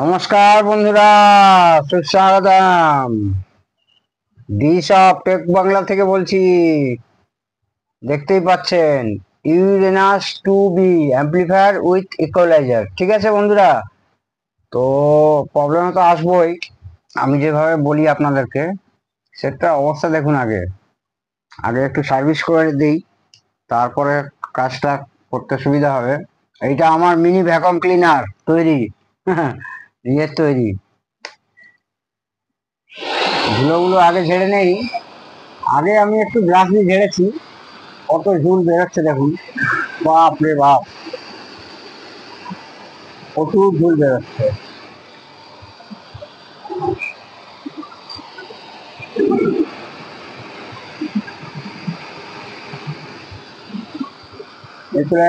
নমস্কার বন্ধুরা সুস্বাগতম ডিস অফ টেক বাংলা থেকে বলছি দেখতেই পাচ্ছেন Uranus two B amplifier with equaliser ঠিক আছে বন্ধুরা তো প্রবলেম তো আসবোই আমি যেভাবে বলি আপনাদেরকে সেটা অবস্থা দেখুন আগে আগে একটু সার্ভিস করে দিই তারপরে কাজটা করতে সুবিধা হবে এইটা আমার মিনি ভ্যাকুয়াম ক্লিনার তৈরি নিজের তৈরি ধুলোগুলো আগে ঝেড়ে নেই আগে আমি একটু গ্লাস দিয়ে ঝেড়েছি কত ঝুল বেরোচ্ছে দেখুন বাপ রে বাপ কত ঝুল বেরোচ্ছে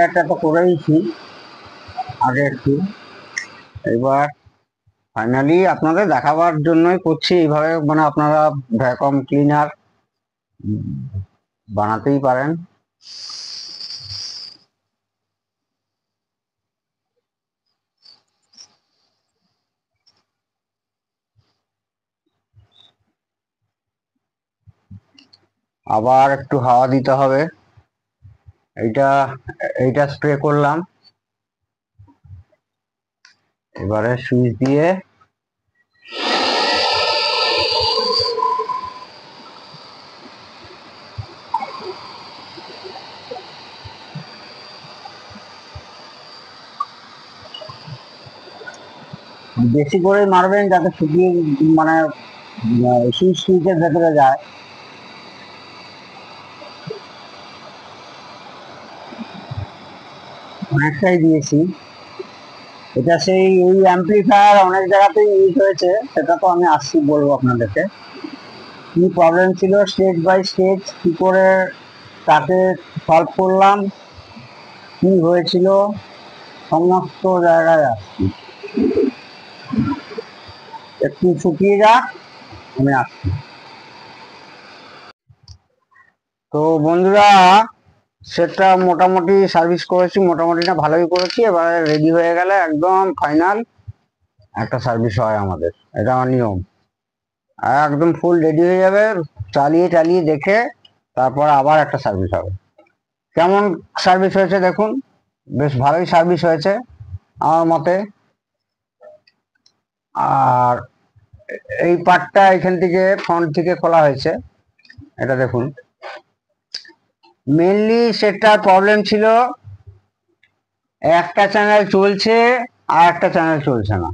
একটা তো করেইছি আগে একটু এবার ফাইনালি আপনাদের দেখাবার জন্যই করছি এইভাবে মানে আপনারা ভ্যাকুম ক্লিনার বানাতেই পারেন আবার একটু হাওয়া দিতে হবে এইটা এইটা স্প্রে করলাম এবারে সুইচ দিয়ে বেশি করে মারবেন যাতে শুকিয়ে মানে সুইচ সুইচের ভেতরে যায় অনেকটাই দিয়েছি এটা সেই এই অ্যাম্পলিফায়ার অনেক জায়গাতেই ইউজ হয়েছে সেটা তো আমি আসছি বলবো আপনাদেরকে কী প্রবলেম ছিল স্টেজ বাই স্টেজ কী করে তাকে সলভ করলাম কী হয়েছিল সমস্ত জায়গায় আসছি একটু শুকিয়ে যাক আমি আসছি তো বন্ধুরা সেটটা মোটামুটি সার্ভিস করেছি মোটামুটি না ভালোই করেছি এবারে রেডি হয়ে গেলে একদম ফাইনাল একটা সার্ভিস হয় আমাদের এটা আমার নিয়ম আর একদম ফুল রেডি হয়ে যাবে চালিয়ে চালিয়ে দেখে তারপর আবার একটা সার্ভিস হবে কেমন সার্ভিস হয়েছে দেখুন বেশ ভালোই সার্ভিস হয়েছে আমার মতে আর এই পার্টটা এখান থেকে ফ্রন্ট থেকে খোলা হয়েছে এটা দেখুন মেনলি সেটা প্রবলেম ছিল একটা চ্যানেল চলছে আর একটা চ্যানেল চলছে না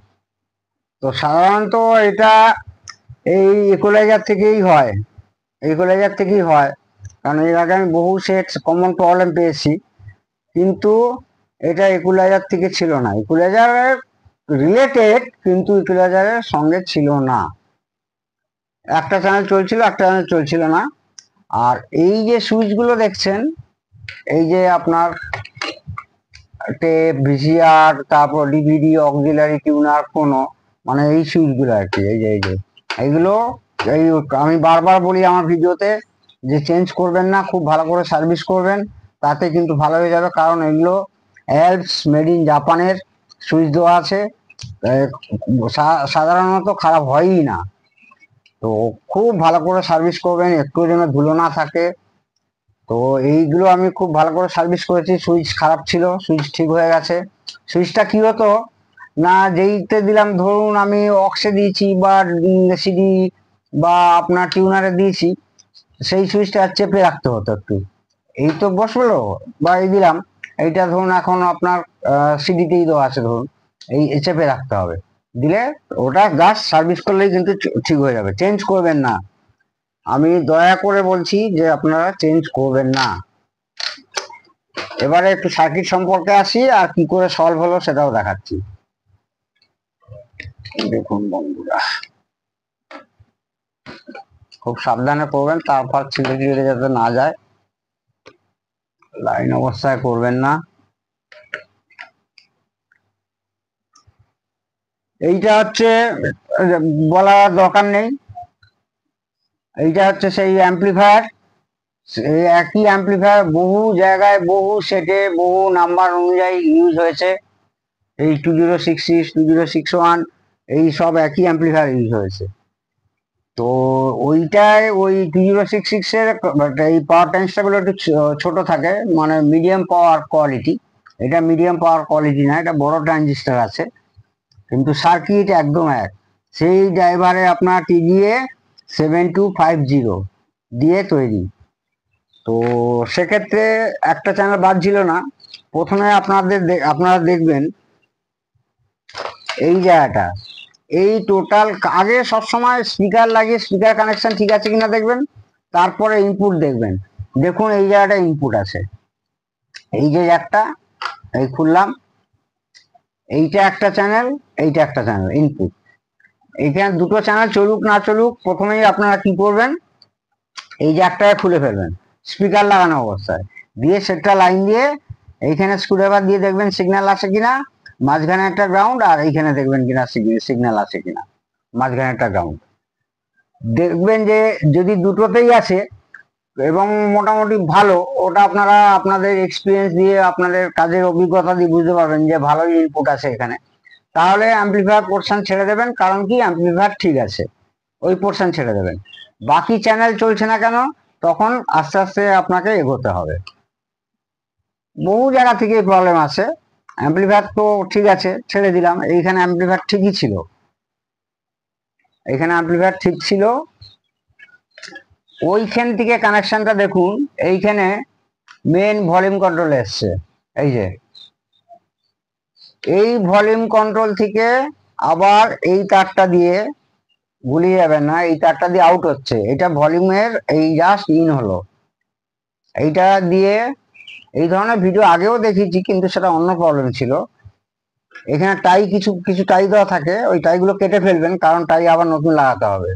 তো সাধারণত এটা এই ইকোলাইজার থেকেই হয় ইকোলাইজার থেকেই হয় কারণ এর আগে আমি বহু সেট কমন প্রবলেম পেয়েছি কিন্তু এটা ইকুলাইজার থেকে ছিল না ইকুলাইজারের রিলেটেড কিন্তু ইকুলাইজারের সঙ্গে ছিল না একটা চ্যানেল চলছিল একটা চ্যানেল চলছিল না আর এই যে সুইচগুলো দেখছেন এই যে আপনার টেপ ভিসিআর তারপর ডিভিডি অক্সিলারি টিউনার কোনো মানে এই সুইচগুলো আর কি এই যে এই যে এইগুলো এই আমি বারবার বলি আমার ভিডিওতে যে চেঞ্জ করবেন না খুব ভালো করে সার্ভিস করবেন তাতে কিন্তু ভালো হয়ে যাবে কারণ এগুলো অ্যালপস মেড ইন জাপানের সুইচ দেওয়া আছে সাধারণত খারাপ হয়ই না তো খুব ভালো করে সার্ভিস করবেন একটু যেন ধুলো না থাকে তো এইগুলো আমি খুব ভালো করে সার্ভিস করেছি সুইচ খারাপ ছিল সুইচ ঠিক হয়ে গেছে সুইচটা কি হতো না যেইতে দিলাম ধরুন আমি অক্সে দিয়েছি বা সিডি বা আপনার টিউনারে দিয়েছি সেই সুইচটা চেপে রাখতে হতো একটু এই তো বসলো বা এই দিলাম এইটা ধরুন এখন আপনার সিডিতেই দেওয়া আছে ধরুন এই চেপে রাখতে হবে দিলে ওটা জাস্ট সার্ভিস করলেই কিন্তু ঠিক হয়ে যাবে চেঞ্জ করবেন না আমি দয়া করে বলছি যে আপনারা চেঞ্জ করবেন না এবারে একটু সার্কিট সম্পর্কে আসি আর কি করে সলভ হলো সেটাও দেখাচ্ছি দেখুন বন্ধুরা খুব সাবধানে করবেন তারপর ছিঁড়ে ছিঁড়ে যাতে না যায় লাইন অবস্থায় করবেন না এইটা হচ্ছে বলার দরকার নেই এইটা হচ্ছে সেই এই একই অ্যাম্প্লিফায়ার বহু জায়গায় বহু সেটে বহু নাম্বার অনুযায়ী ইউজ হয়েছে এই two zero six six two zero six one এই সব একই অ্যাম্প্লিফায়ার ইউজ হয়েছে তো ওইটায় ওই টু জিরো সিক্স সিক্সের এই পাওয়ার ট্রান্সটাগুলো একটু ছোটো থাকে মানে মিডিয়াম পাওয়ার কোয়ালিটি এটা মিডিয়াম পাওয়ার কোয়ালিটি না এটা বড় ট্রানজিস্টার আছে কিন্তু সার্কিট একদম এক সেই ড্রাইভারে আপনার TGA seven two five zero দিয়ে তৈরি তো সেক্ষেত্রে একটা চ্যানেল বাদ ছিল না প্রথমে আপনাদের আপনারা দেখবেন এই জায়গাটা এই টোটাল আগে সবসময় স্পিকার লাগিয়ে স্পিকার কানেকশন ঠিক আছে কিনা দেখবেন তারপরে ইনপুট দেখবেন দেখুন এই জায়গাটা ইনপুট আছে এই যে একটা এই খুললাম এইটা একটা চ্যানেল এইটা একটা চ্যানেল ইনপুট এইখানে দুটো চ্যানেল চলুক না চলুক প্রথমেই আপনারা কি করবেন এই যে একটা খুলে ফেলবেন স্পিকার লাগানো অবস্থায় দিয়ে সেটা লাইন দিয়ে এইখানে স্ক্রুড্রাইভার দিয়ে দেখবেন সিগন্যাল আছে কিনা মাঝখানে একটা গ্রাউন্ড আর এইখানে দেখবেন কিনা সিগন্যাল আছে কিনা মাঝখানে একটা গ্রাউন্ড দেখবেন যে যদি দুটোতেই আছে এবং মোটামুটি ভালো ওটা আপনারা আপনাদের এক্সপিরিয়েন্স দিয়ে আপনাদের কাজের অভিজ্ঞতা দিয়ে বুঝতে পারবেন যে ভালো ইনপুট আছে এখানে তাহলে অ্যাম্পলিফায়ার পোর্শন ছেড়ে দেবেন কারণ কি অ্যাম্পলিফায়ার ঠিক আছে ওই পোর্শন ছেড়ে দেবেন বাকি চ্যানেল চলছে না কেন তখন আস্তে আস্তে আপনাকে এগোতে হবে বহু জায়গা থেকে প্রবলেম আছে অ্যাম্পলিফায়ার তো ঠিক আছে ছেড়ে দিলাম এইখানে অ্যাম্পলিফায়ার ঠিকই ছিল এখানে অ্যাম্পলিফায়ার ঠিক ছিল ওইখান থেকে কানেকশনটা দেখুন এইখানে মেন ভলিউম কন্ট্রোল এসছে এই যে এই ভলিউম কন্ট্রোল থেকে আবার এই তারটা দিয়ে ভুলে যাবে না এই তারটা দিয়ে আউট হচ্ছে এটা ভলিউমের এই জাস্ট ইন হলো এইটা দিয়ে এই ধরনের ভিডিও আগেও দেখেছি কিন্তু সেটা অন্য প্রবলেম ছিল এখানে টাই কিছু কিছু টাই দেওয়া থাকে ওই টাইগুলো কেটে ফেলবেন কারণ টাই আবার নতুন লাগাতে হবে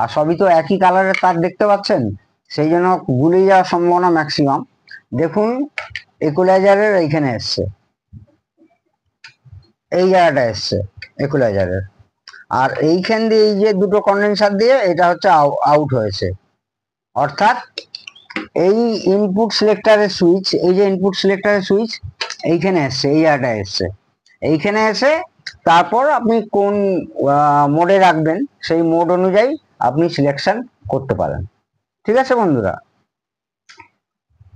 আর সবই তো একই কালারের তার দেখতে পাচ্ছেন সেই জন্য গুলিয়ে যাওয়ার সম্ভাবনা ম্যাক্সিমাম দেখুন একুলাইজারের এইখানে এসছে এই জায়গাটা এসছে একুলাইজারের আর এইখান দিয়ে এই যে দুটো কন্ডেন্সার দিয়ে এটা হচ্ছে আউট হয়েছে অর্থাৎ এই ইনপুট সিলেক্টারের সুইচ এই যে ইনপুট সিলেক্টারের সুইচ এইখানে এসছে এই জায়গাটা এসছে এইখানে এসে তারপর আপনি কোন মোডে রাখবেন সেই মোড অনুযায়ী আপনি সিলেকশন করতে পারেন ঠিক আছে বন্ধুরা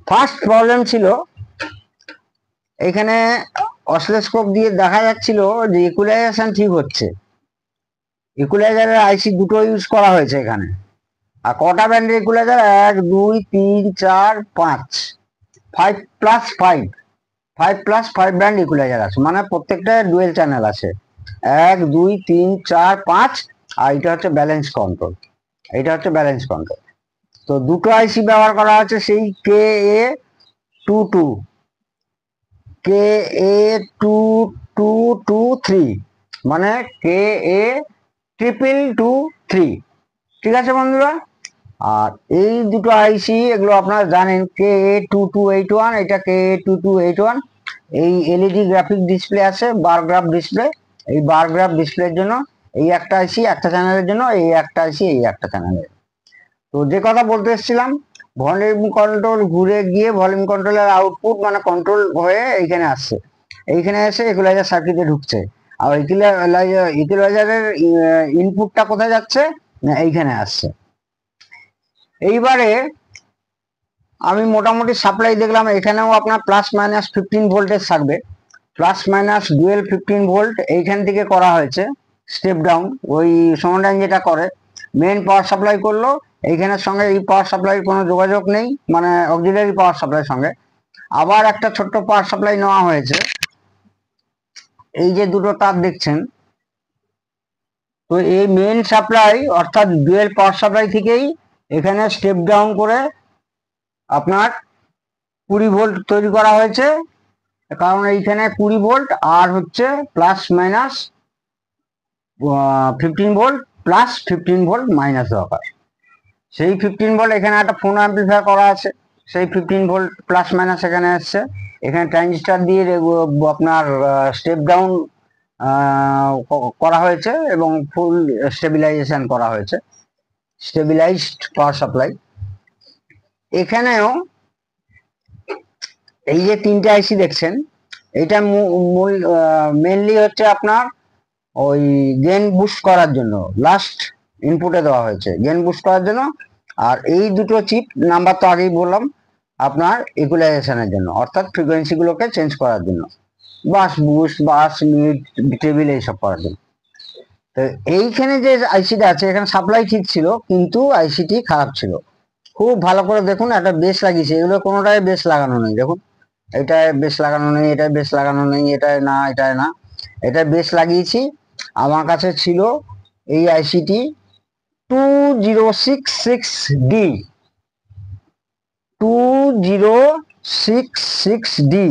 ফার্স্ট প্রবলেম ছিল এখানে অসিলোস্কোপ দিয়ে দেখা যাচ্ছিল যে ইকুলাইজেশন ঠিক হচ্ছে ইকুলাইজারের আইসি দুটো ইউজ করা হয়েছে এখানে আর কটা ব্যান্ডের ইকুলাইজার এক দুই তিন চার পাঁচ five plus five five plus five band equaliser আছে মানে প্রত্যেকটা ডুয়েল চ্যানেল আছে এক দুই তিন চার পাঁচ আর এটা হচ্ছে ব্যালেন্স কন্ট্রোল এটা হচ্ছে ব্যালেন্স কন্ট্রোল তো দুটো আইসি ব্যবহার করা আছে সেই K A two two K A two two two three মানে K A triple two three ঠিক আছে বন্ধুরা আর এই দুটো আইসি এগুলো আপনারা জানেন K A two two eight one এটা K A two two eight one এই এলইডি গ্রাফিক ডিসপ্লে আছে বারগ্রাফ ডিসপ্লে এই বারগ্রাফ ডিসপ্লের জন্য এই একটা আইসি একটা চ্যানেলের জন্য এই একটা আইসি এই একটা চ্যানেলের তো যে কথা বলতে এসেছিলাম ভলিউম কন্ট্রোল ঘুরে গিয়ে ভলিউম কন্ট্রোলের আউটপুট মানে কন্ট্রোল হয়ে এইখানে আসছে এইখানে এসে ইকুলাইজার সার্কিটে ঢুকছে আর ইকুলাইজারের ইনপুটটা কোথায় যাচ্ছে না এইখানে আসছে এইবারে আমি মোটামুটি সাপ্লাই দেখলাম এখানেও আপনার প্লাস মাইনাস ফিফটিন ভোল্টেজ থাকবে plus minus dual fifteen volt এইখান থেকে করা হয়েছে স্টেপ ডাউন ওই সমাধান যেটা করে মেন পাওয়ার সাপ্লাই করলো এইখানের সঙ্গে এই পাওয়ার সাপ্লাই কোনো যোগাযোগ নেই মানে অক্সিলারি পাওয়ার সাপ্লাই সঙ্গে আবার একটা ছোট্ট পাওয়ার সাপ্লাই নেওয়া হয়েছে এই যে দুটো তার দেখছেন তো এই মেন সাপ্লাই অর্থাৎ ডুয়েল পাওয়ার সাপ্লাই থেকেই এখানে স্টেপ ডাউন করে আপনার কুড়ি ভোল্ট তৈরি করা হয়েছে কারণ এইখানে কুড়ি ভোল্ট আর হচ্ছে plus minus fifteen volt plus fifteen volt minus দরকার সেই ফিফটিন ভোল্ট এখানে একটা ফোন অ্যাম্পিফায়ার করা আছে সেই ফিফটিন ভোল্ট প্লাস মাইনাস এখানে আসছে এখানে ট্রানজিস্টার দিয়ে আপনার স্টেপ ডাউন করা হয়েছে এবং ফুল স্টেবিলাইজেশন করা হয়েছে স্টেবিলাইজড পাওয়ার সাপ্লাই এখানেও এই যে তিনটে আইসি দেখছেন এটা মূল মেনলি হচ্ছে আপনার ওই গেন বুস্ট করার জন্য লাস্ট ইনপুটে দেওয়া হয়েছে গেন বুস্ট করার জন্য আর এই দুটো চিপ নাম্বার তো আগেই বললাম আপনার ইকুলাইজেশনের জন্য অর্থাৎ ফ্রিকোয়েন্সিগুলোকে চেঞ্জ করার জন্য bass boost bass mid treble এইসব করার জন্য তো এইখানে যে আইসিটা আছে এখানে সাপ্লাই ঠিক ছিল কিন্তু আইসিটি খারাপ ছিল খুব ভালো করে দেখুন একটা বেশ লাগিয়েছে এগুলো কোনোটাই বেশ লাগানো নেই দেখুন এটায় বেশ লাগানো নেই এটায় বেশ লাগানো নেই এটায় না এটায় না এটা বেশ লাগিয়েছি আমার কাছে ছিল এই IC two zero six six D two zero six six D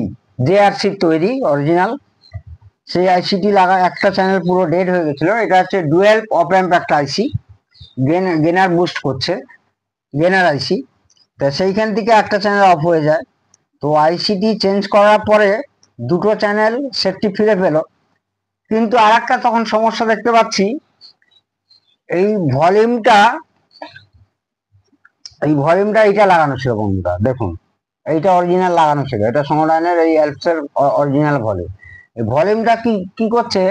জেআরসির তৈরি অরিজিনাল সেই আইসিটি লাগা একটা চ্যানেল পুরো ডেড হয়ে গেছিল এটা হচ্ছে ডুয়েলভ অপ্যাম্প একটা আইসি গেনার বুস্ট করছে গেনার আইসি তা সেইখান থেকে একটা চ্যানেল অফ হয়ে যায় তো আইসিটি চেঞ্জ করার পরে দুটো চ্যানেল সেফটি ফিরে পেলো কিন্তু আর একটা তখন সমস্যা দেখতে পাচ্ছি এই ভলিউমটা এই ভলিউমটা এইটা লাগানো ছিল বন্ধুরা দেখুন এইটা অরিজিনাল লাগানো ছিল এটা সমরায়নের এই অ্যালপসের অরিজিনাল ভলিউম এই ভলিউমটা কি কি করছে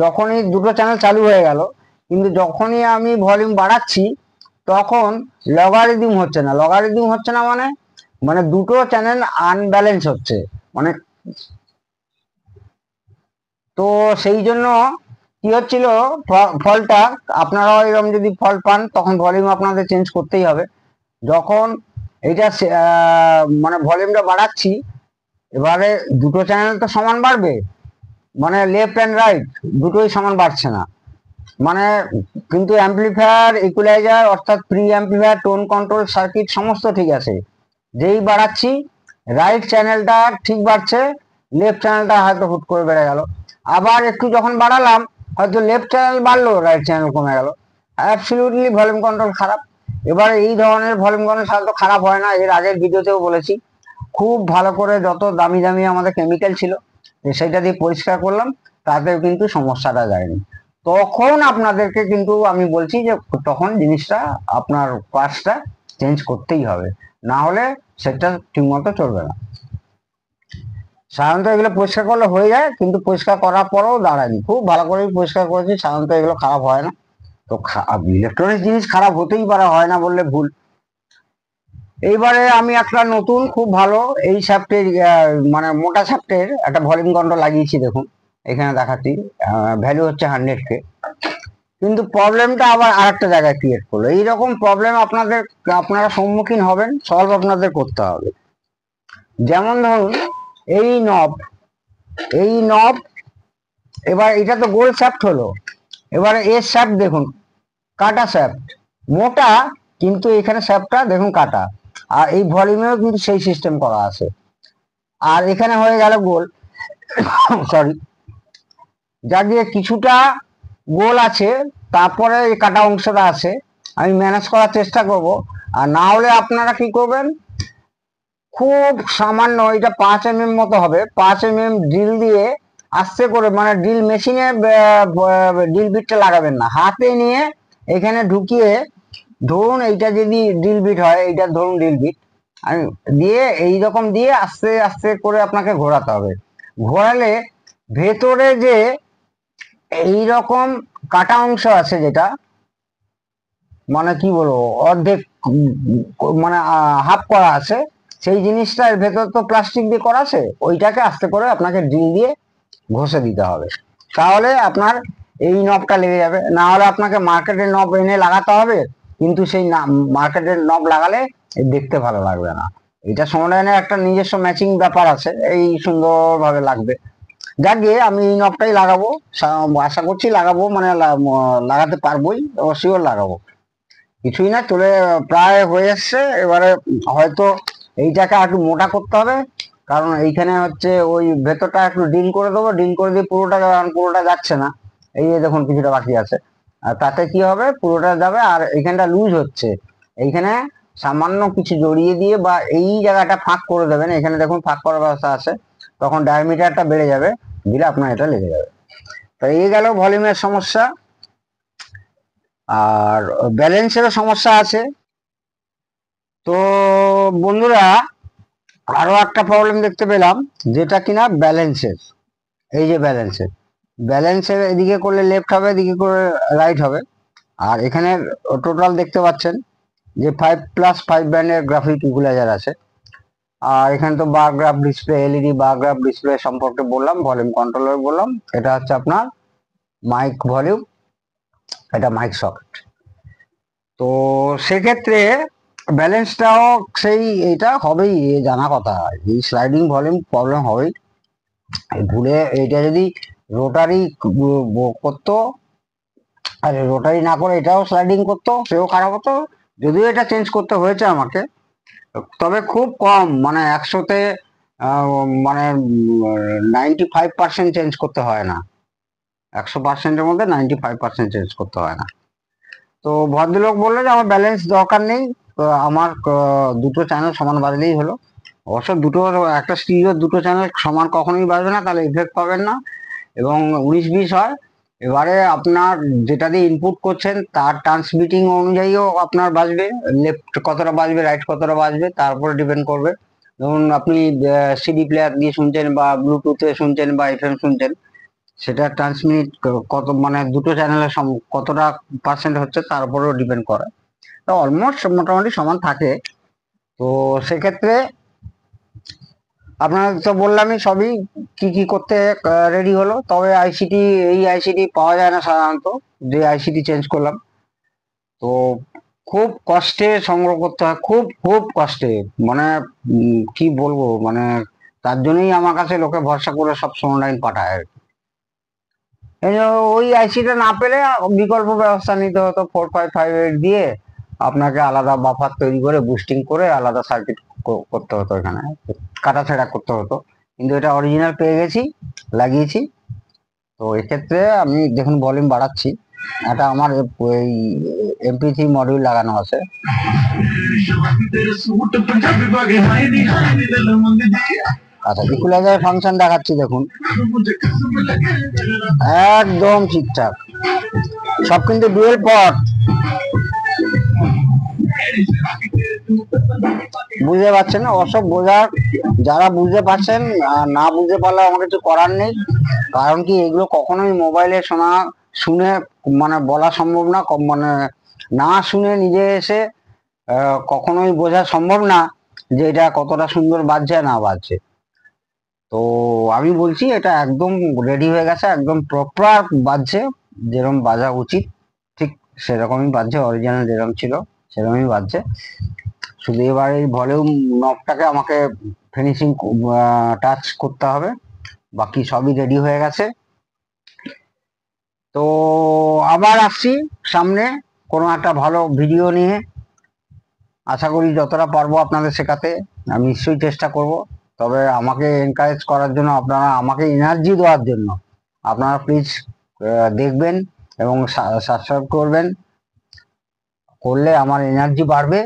যখনই দুটো চ্যানেল চালু হয়ে গেল কিন্তু যখনই আমি ভলিউম বাড়াচ্ছি তখন লগারিদিম হচ্ছে না লগারিদিম হচ্ছে না মানে মানে দুটো চ্যানেল আনব্যালেন্স হচ্ছে মানে তো সেই জন্য কি হচ্ছিল ফলটা আপনারা এরকম যদি ফল পান তখন ভলিউম আপনাদের চেঞ্জ করতেই হবে যখন এটা মানে ভলিউমটা বাড়াচ্ছি এবারে দুটো চ্যানেল তো সমান বাড়বে মানে লেফট অ্যান্ড রাইট দুটোই সমান বাড়ছে না মানে কিন্তু অ্যাম্পলিফায়ার ইকুলাইজার অর্থাৎ preamplifier tone control circuit সমস্ত ঠিক আছে যেই বাড়াচ্ছি রাইট চ্যানেলটা ঠিক বাড়ছে লেফট চ্যানেলটা হয়তো হুট করে বেড়ে গেল আবার একটু যখন বাড়ালাম হয়তো লেফট চ্যানেল বাড়লো রাইট চ্যানেল কমে গেল অ্যাবসলিউটলি ভলিউম কন্ট্রোল খারাপ এবার এই ধরনের ভলিউম কন্ট্রোল সাধারণত খারাপ হয় না এর আগের ভিডিওতেও বলেছি খুব ভালো করে যত দামি দামি আমাদের কেমিক্যাল ছিল সেটা দিয়ে পরিষ্কার করলাম তাতেও কিন্তু সমস্যাটা যায়নি তখন আপনাদেরকে কিন্তু আমি বলছি যে তখন জিনিসটা আপনার কাজটা চেঞ্জ করতেই হবে না হলে সেটা ঠিকমতো চলবে না সাধারণত এগুলো পরিষ্কার করলে হয়ে যায় কিন্তু পরিষ্কার করার পরেও দাঁড়ায়নি খুব ভালো করে পরিষ্কার করেছি সাধারণত এগুলো খারাপ হয় না তো ইলেকট্রনিক জিনিস খারাপ হতেই পারে হয় না বললে ভুল এইবারে আমি একটা নতুন খুব ভালো এই সাপটের মানে মোটা সাপটের একটা ভলিউম কন্ড লাগিয়েছি দেখুন এখানে দেখাচ্ছি ভ্যালু হচ্ছে হান্ড্রেড কে কিন্তু প্রবলেমটা আবার আর একটা জায়গায় ক্রিয়েট করলো এইরকম প্রবলেম আপনাদের আপনারা সম্মুখীন হবেন সলভ আপনাদের করতে হবে যেমন ধরুন এই নব এই নব এবার এটা তো গোল শ্যাফ্ট হলো এবার এর শ্যাফ্ট দেখুন কাটা শ্যাফ্ট মোটা কিন্তু এখানে শ্যাফ্টটা দেখুন কাটা আর এই ভলিউমেও কিন্তু সেই সিস্টেম করা আছে আর এখানে হয়ে গেল গোল সরি যা দিয়ে কিছুটা গোল আছে তারপরে এই কাটা অংশটা আছে আমি ম্যানেজ করার চেষ্টা করব আর না হলে আপনারা কি করবেন খুব সামান্য এটা পাঁচ এম এম মতো হবে পাঁচ এম এম ড্রিল দিয়ে আস্তে করে মানে ড্রিল মেশিনে ড্রিল বিটটা লাগাবেন না হাতে নিয়ে এখানে ঢুকিয়ে ধরুন এইটা যদি ড্রিল বিট হয় এইটা ধরুন ড্রিল বিট আমি দিয়ে এই রকম দিয়ে আস্তে আস্তে করে আপনাকে ঘোরাতে হবে ঘোরালে ভেতরে যে এই রকম কাটা অংশ আছে যেটা মানে কি বলবো অর্ধেক মানে হাফ করা আছে সেই জিনিসটার ভেতর তো প্লাস্টিক দিয়ে করা আছে ওইটাকে আস্তে করে আপনাকে ড্রিল দিয়ে ঘষে দিতে হবে তাহলে আপনার এই নবটা লেগে যাবে না হলে আপনাকে মার্কেটের নব এনে লাগাতে হবে কিন্তু সেই মার্কেটের নব লাগালে দেখতে ভালো লাগবে না এটা সমাধানে একটা নিজস্ব ম্যাচিং ব্যাপার আছে এই সুন্দরভাবে লাগবে যাকে আমি এই নবটাই লাগাবো আশা করছি লাগাবো মানে লাগাতে পারবোই অবশ্যই লাগাবো কিছুই না চলে প্রায় হয়ে এসছে এবারে হয়তো এইটাকে একটু মোটা করতে হবে কারণ এইখানে হচ্ছে ওই ভেতরটা একটু ডিম করে দেবো ডিম করে দিয়ে পুরোটা পুরোটা যাচ্ছে না এই দেখুন কিছুটা বাকি আছে আর তাতে কি হবে পুরোটা যাবে আর এইখানটা লুজ হচ্ছে এইখানে সামান্য কিছু জড়িয়ে দিয়ে বা এই জায়গাটা ফাঁক করে দেবেন এখানে দেখুন ফাঁক করার ব্যবস্থা আছে তখন ডায়ামিটারটা বেড়ে যাবে দিলে আপনার এটা লেগে যাবে তো এই গেল ভলিউমের সমস্যা আর ব্যালেন্সেরও সমস্যা আছে তো বন্ধুরা আরো একটা প্রবলেম দেখতে পেলাম যেটা কিনা ব্যালেন্সের এই যে ব্যালেন্সের ব্যালেন্সের এদিকে করলে লেফট হবে এদিকে করে রাইট হবে আর এখানে টোটাল দেখতে পাচ্ছেন যে ফাইভ প্লাস ফাইভ ব্যান্ডের গ্রাফিক ইকুলাইজার আছে আর এখানে তো bar graph display LED bar graph display সম্পর্কে বললাম ভলিউম কন্ট্রোলার বললাম এটা হচ্ছে আপনার মাইক ভলিউম এটা মাইক সকেট তো সেক্ষেত্রে ব্যালেন্সটাও সেই এটা হবেই জানা কথা এই স্লাইডিং ভলিউম প্রবলেম হবেই ভুলে এটা যদি রোটারি করতো আর রোটারি না করে এটাও স্লাইডিং করতো সেও খারাপ হতো যদিও এটা চেঞ্জ করতে হয়েছে আমাকে তবে খুব কম মানে একশোতে মানে নাইনটি ফাইভ পার্সেন্ট চেঞ্জ করতে হয় না একশো পার্সেন্টের মধ্যে নাইনটি ফাইভ পার্সেন্ট চেঞ্জ করতে হয় না তো ভদ্রলোক বললো যে আমার ব্যালেন্স দরকার নেই আমার দুটো চ্যানেল সমান বাজলেই হলো অবশ্য দুটো একটা স্টিরিওর দুটো চ্যানেল সমান কখনোই বাজবে না তাহলে ইফেক্ট পাবেন না এবং উনিশ বিশ হয় এবারে আপনার যেটা দিয়ে ইনপুট করছেন তার ট্রান্সমিটিং অনুযায়ীও আপনার বাজবে লেফট কতটা বাজবে রাইট কতটা বাজবে তার উপরে ডিপেন্ড করবে ধরুন আপনি সিডি প্লেয়ার দিয়ে শুনছেন বা ব্লুটুথে শুনছেন বা এফএম শুনছেন সেটা ট্রান্সমিট কত মানে দুটো চ্যানেলের কতটা পার্সেন্ট হচ্ছে তার উপরেও ডিপেন্ড করে অলমোস্ট মোটামুটি সমান থাকে তো সেক্ষেত্রে আপনার তো বললামই সবই কি কি করতে রেডি হলো তবে আইসিটি এই আইসিটি পাওয়া যায় না সাধারণত যে আইসিটি চেঞ্জ করলাম তো খুব কষ্টে সংগ্রহ করতে হয় খুব খুব কষ্টে মানে কি বলবো মানে তার জন্যই আমার কাছে লোকে ভরসা করে সব অনলাইন পাঠায় আর কি ওই আইসিটা না পেলে বিকল্প ব্যবস্থা নিতে হতো ফোর ফাইভ ফাইভ এইট দিয়ে আপনাকে আলাদা বাফার তৈরি করে বুস্টিং করে আলাদা সার্কিট করতে হতো এখানে কাটাছেড়া করতে হতো কিন্তু এটা অরিজিনাল পেয়ে গেছি লাগিয়েছি তো এক্ষেত্রে আমি দেখুন ভলিউম বাড়াচ্ছি এটা আমার এই এমপি থ্রি মডিউল লাগানো আছে আচ্ছা ইকুলাইজার ফাংশন দেখাচ্ছি দেখুন একদম ঠিকঠাক সব কিন্তু ডুয়েল পট বুঝতে পারছেন অসব বোঝার যারা বুঝতে পারছেন না বুঝতে পারলে আমাদের কিছু করার নেই কারণ কি এগুলো কখনোই মোবাইলে শোনা শুনে মানে বলা সম্ভব না মানে না শুনে নিজে এসে কখনোই বোঝা সম্ভব না যে এটা কতটা সুন্দর বাজছে না বাজছে তো আমি বলছি এটা একদম রেডি হয়ে গেছে একদম প্রপার বাজছে যেরকম বাজা উচিত ঠিক সেরকমই বাজছে অরিজিনাল যেরকম ছিল সেরকমই বাজছে শুধু এবারে এই ভলিউম নবটাকে আমাকে ফিনিশিং টাচ করতে হবে বাকি সবই রেডি হয়ে গেছে তো আবার আসছি সামনে কোনো একটা ভালো ভিডিও নিয়ে আশা করি যতটা পারবো আপনাদের শেখাতে আমি নিশ্চয়ই চেষ্টা করব তবে আমাকে এনকারেজ করার জন্য আপনারা আমাকে এনার্জি দেওয়ার জন্য আপনারা প্লিজ দেখবেন এবং সাবস্ক্রাইব করবেন করলে আমার এনার্জি বাড়বে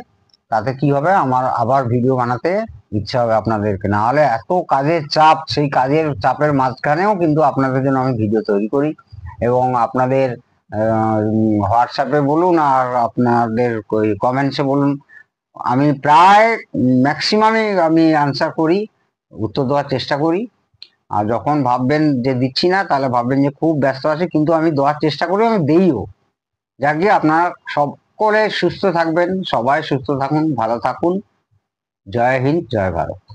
তাতে কি হবে আমার আবার ভিডিও বানাতে ইচ্ছা হবে আপনাদেরকে না হলে এত কাজের চাপ সেই কাজের চাপের মাঝখানেও কিন্তু আপনাদের জন্য আমি ভিডিও তৈরি করি এবং আপনাদের হোয়াটসঅ্যাপে বলুন আর আপনাদের ওই কমেন্টসে বলুন আমি প্রায় ম্যাক্সিমামে আমি আনসার করি উত্তর দেওয়ার চেষ্টা করি আর যখন ভাববেন যে দিচ্ছি না তাহলে ভাববেন যে খুব ব্যস্ত আছে কিন্তু আমি দেওয়ার চেষ্টা করি আমি দেইও যাকে আপনার সব করে সুস্থ থাকবেন সবাই সুস্থ থাকুন ভালো থাকুন জয় হিন্দ জয় ভারত